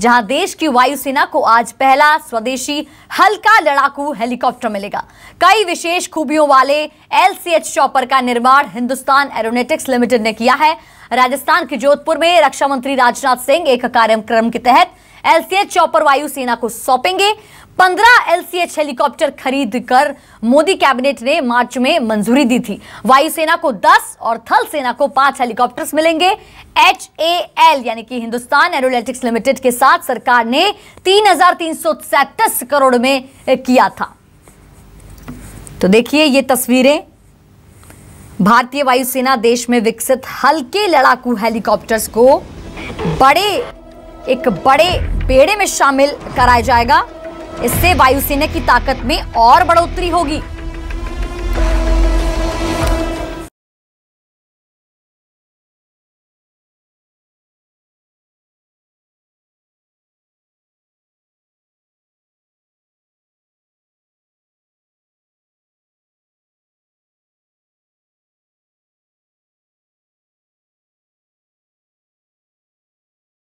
जहां देश की वायुसेना को आज पहला स्वदेशी हल्का लड़ाकू हेलीकॉप्टर मिलेगा कई विशेष खूबियों वाले एलसीएच चौपर का निर्माण हिंदुस्तान एरोनेटिक्स लिमिटेड ने किया है राजस्थान के जोधपुर में रक्षा मंत्री राजनाथ सिंह एक कार्यक्रम के तहत एलसीएच चौपर वायुसेना को सौंपेंगे पंद्रह एलसीएच हेलीकॉप्टर खरीद कर मोदी कैबिनेट ने मार्च में मंजूरी दी थी वायुसेना को 10 और थल सेना को पांच हेलीकॉप्टर्स मिलेंगे एच ए एल यानी कि हिंदुस्तान एरोनेटिक्स लिमिटेड के साथ सरकार ने तीन करोड़ में किया था तो देखिए ये तस्वीरें भारतीय वायुसेना देश में विकसित हल्के लड़ाकू हेलीकॉप्टर्स को बड़े एक बड़े बेड़े में शामिल कराया जाएगा इससे वायुसेना की ताकत में और बढ़ोतरी होगी